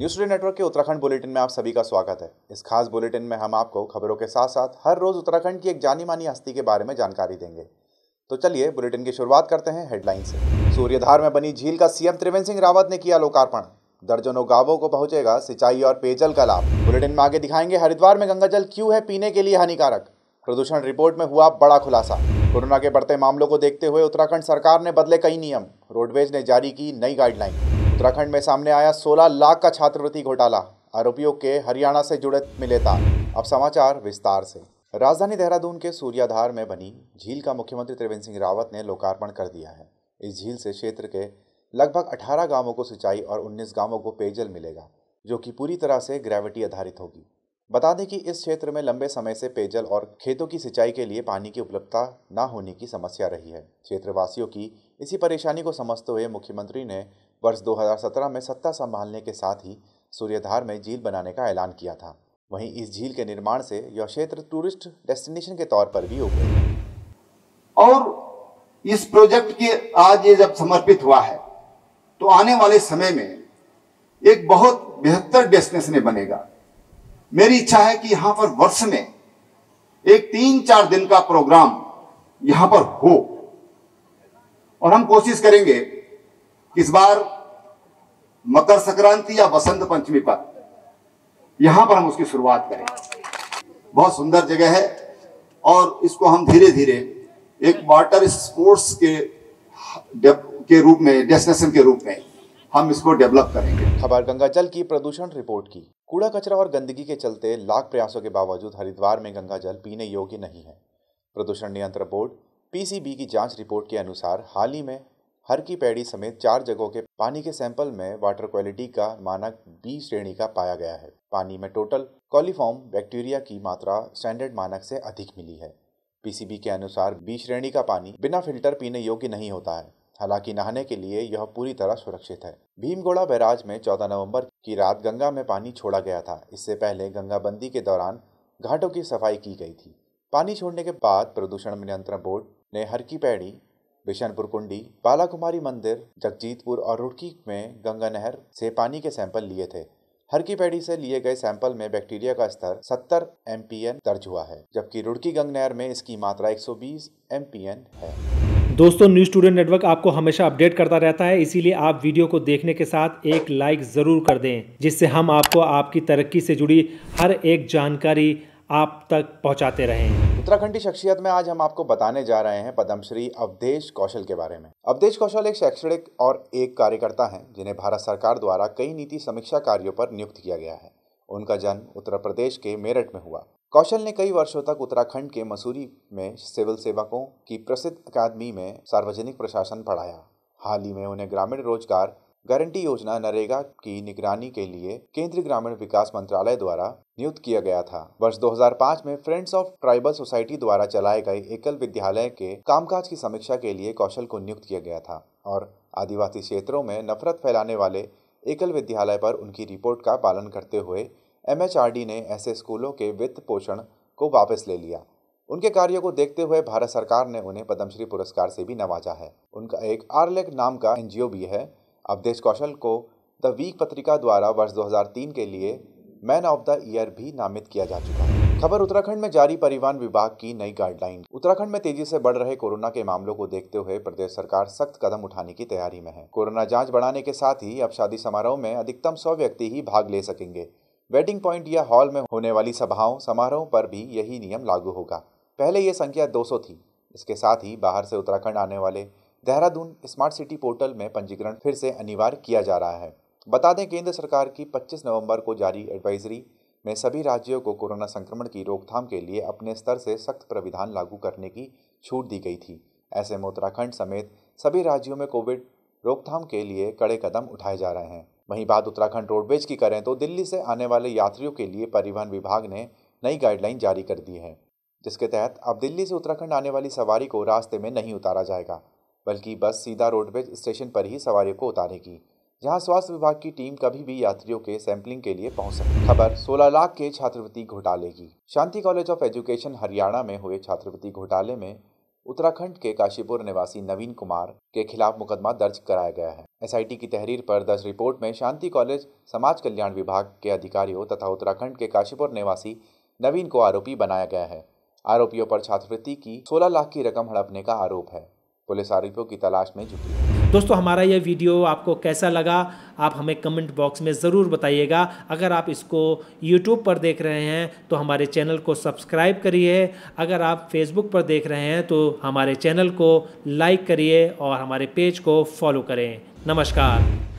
news today network के Uttarakhand bulletin में आप सभी का स्वागत है इस खास बुलेटिन में हम आपको खबरों के साथ साथ हर रोज उत्तराखंड की एक जानी मानी हस्ती के बारे में जानकारी देंगे तो चलिए बुलेटिन की शुरुआत करते हैं हेडलाइन से सूर्यधार में बनी झील का सीएम त्रिवेंद्र सिंह रावत ने किया लोकार्पण दर्जनों गांवों को पहुंचेगा सिंचाई और पेयजल का लाभ बुलेटिन में आगे दिखाएंगे हरिद्वार में गंगा जल क्यों है पीने के लिए हानिकारक प्रदूषण रिपोर्ट में हुआ बड़ा खुलासा कोरोना के बढ़ते मामलों को देखते हुए उत्तराखंड सरकार ने बदले कई नियम रोडवेज ने जारी की नई गाइडलाइन उत्तराखंड में सामने आया 16 लाख का छात्रवृत्ति घोटाला आरोपियों के हरियाणा से जुड़े मिले तार अब समाचार विस्तार से राजधानी देहरादून के सूर्याधार में बनी झील का मुख्यमंत्री त्रिवेंद्र सिंह रावत ने लोकार्पण कर दिया है इस झील से क्षेत्र के लगभग 18 गांवों को सिंचाई और 19 गांवों को पेयजल मिलेगा जो कि पूरी तरह से ग्रेविटी आधारित होगी बता दें कि इस क्षेत्र में लंबे समय से पेयजल और खेतों की सिंचाई के लिए पानी की उपलब्धता न होने की समस्या रही है क्षेत्रवासियों की इसी परेशानी को समझते हुए मुख्यमंत्री ने वर्ष 2017 में सत्ता संभालने के साथ ही सूर्यधार में झील बनाने का ऐलान किया था वहीं इस झील के निर्माण से यह क्षेत्र टूरिस्ट डेस्टिनेशन के तौर पर भी उभरे और इस प्रोजेक्ट के आज ये जब समर्पित हुआ है तो आने वाले समय में एक बहुत बेहतर डेस्टिनेशन बनेगा मेरी इच्छा है कि यहाँ पर वर्ष में एक तीन चार दिन का प्रोग्राम यहाँ पर हो और हम कोशिश करेंगे इस बार मकर संक्रांति या बसंत पंचमी पर यहां पर हम उसकी शुरुआत करें बहुत सुंदर जगह है और इसको हम धीरे धीरे एक वाटर स्पोर्ट्स के के रूप में डेस्टिनेशन के रूप में हम इसको डेवलप करेंगे खबर गंगा जल की प्रदूषण रिपोर्ट की कूड़ा कचरा और गंदगी के चलते लाख प्रयासों के बावजूद हरिद्वार में गंगा जल पीने योग्य नहीं है प्रदूषण नियंत्रण बोर्ड पीसीबी की जांच रिपोर्ट के अनुसार हाल ही में हर की पैड़ी समेत चार जगहों के पानी के सैंपल में वाटर क्वालिटी का मानक बी श्रेणी का पाया गया है पानी में टोटल कॉलीफॉर्म बैक्टीरिया की मात्रा स्टैंडर्ड मानक से अधिक मिली है पीसीबी के अनुसार बी श्रेणी का पानी बिना फिल्टर पीने योग्य नहीं होता है हालांकि नहाने के लिए यह पूरी तरह सुरक्षित है भीमगोड़ा बैराज में 14 नवंबर की रात गंगा में पानी छोड़ा गया था इससे पहले गंगाबंदी के दौरान घाटों की सफाई की गई थी पानी छोड़ने के बाद प्रदूषण नियंत्रण बोर्ड ने हर की पैड़ी बिशनपुर कुंडी बाला कुमारी मंदिर जगजीतपुर और रुड़की में गंगा नहर से पानी के सैंपल लिए थे हर की पैड़ी से लिए गए सैंपल में बैक्टीरिया का स्तर 70 एम दर्ज हुआ है जबकि रुड़की गंग नहर में इसकी मात्रा 120 एम है दोस्तों न्यूज स्टूडेंट नेटवर्क आपको हमेशा अपडेट करता रहता है इसीलिए आप वीडियो को देखने के साथ एक लाइक ज़रूर कर दें जिससे हम आपको आपकी तरक्की से जुड़ी हर एक जानकारी आप तक पहुंचाते रहें उत्तराखंडी शख्सियत में आज हम आपको बताने जा रहे हैं पद्मश्री अवधेश कौशल के बारे में अवधेश कौशल एक शैक्षणिक और एक कार्यकर्ता हैं जिन्हें भारत सरकार द्वारा कई नीति समीक्षा कार्यों पर नियुक्त किया गया है उनका जन्म उत्तर प्रदेश के मेरठ में हुआ कौशल ने कई वर्षों तक उत्तराखंड के मसूरी में सिविल सेवकों की प्रसिद्ध अकादमी में सार्वजनिक प्रशासन पढ़ाया हाल ही में उन्हें ग्रामीण रोजगार गारंटी योजना नरेगा की निगरानी के लिए केंद्रीय ग्रामीण विकास मंत्रालय द्वारा नियुक्त किया गया था वर्ष 2005 में फ्रेंड्स ऑफ ट्राइबल सोसाइटी द्वारा चलाए गए एकल विद्यालय के कामकाज की समीक्षा के लिए कौशल को नियुक्त किया गया था और आदिवासी क्षेत्रों में नफरत फैलाने वाले एकल विद्यालय पर उनकी रिपोर्ट का पालन करते हुए एम ने ऐसे स्कूलों के वित्त पोषण को वापस ले लिया उनके कार्यों को देखते हुए भारत सरकार ने उन्हें पद्मश्री पुरस्कार से भी नवाजा है उनका एक आरलेक नाम का एनजीओ भी है अवधेश कौशल को द वीक पत्रिका द्वारा वर्ष 2003 के लिए मैन ऑफ द ईयर भी नामित किया जा चुका है खबर उत्तराखंड में जारी परिवहन विभाग की नई गाइडलाइन उत्तराखंड में तेजी से बढ़ रहे कोरोना के मामलों को देखते हुए प्रदेश सरकार सख्त कदम उठाने की तैयारी में है कोरोना जांच बढ़ाने के साथ ही अब शादी समारोह में अधिकतम सौ व्यक्ति ही भाग ले सकेंगे वेडिंग पॉइंट या हॉल में होने वाली सभाओं समारोह पर भी यही नियम लागू होगा पहले ये संख्या 200 थी इसके साथ ही बाहर से उत्तराखंड आने वाले देहरादून स्मार्ट सिटी पोर्टल में पंजीकरण फिर से अनिवार्य किया जा रहा है बता दें केंद्र सरकार की 25 नवंबर को जारी एडवाइजरी में सभी राज्यों को कोरोना संक्रमण की रोकथाम के लिए अपने स्तर से सख्त प्रविधान लागू करने की छूट दी गई थी ऐसे में उत्तराखंड समेत सभी राज्यों में कोविड रोकथाम के लिए कड़े कदम उठाए जा रहे हैं वहीं बात उत्तराखंड रोडवेज की करें तो दिल्ली से आने वाले यात्रियों के लिए परिवहन विभाग ने नई गाइडलाइन जारी कर दी है जिसके तहत अब दिल्ली से उत्तराखंड आने वाली सवारी को रास्ते में नहीं उतारा जाएगा बल्कि बस सीधा रोडवेज स्टेशन पर ही सवारियों को उतारेगी जहां स्वास्थ्य विभाग की टीम कभी भी यात्रियों के सैंपलिंग के लिए पहुंच सकती खबर 16 लाख के छात्रवृत्ति घोटाले की Shanti college of education Haryana में हुए छात्रवृत्ति घोटाले में उत्तराखंड के काशीपुर निवासी नवीन कुमार के खिलाफ मुकदमा दर्ज कराया गया है एसआईटी की तहरीर पर दर्ज रिपोर्ट में शांति कॉलेज समाज कल्याण विभाग के अधिकारियों तथा उत्तराखंड के काशीपुर निवासी नवीन को आरोपी बनाया गया है आरोपियों पर छात्रवृत्ति की 16 लाख की रकम हड़पने का आरोप है पुलिस आरोपियों की तलाश में जुटी है दोस्तों हमारा यह वीडियो आपको कैसा लगा आप हमें कमेंट बॉक्स में ज़रूर बताइएगा अगर आप इसको यूट्यूब पर देख रहे हैं तो हमारे चैनल को सब्सक्राइब करिए अगर आप फेसबुक पर देख रहे हैं तो हमारे चैनल को लाइक करिए और हमारे पेज को फॉलो करें नमस्कार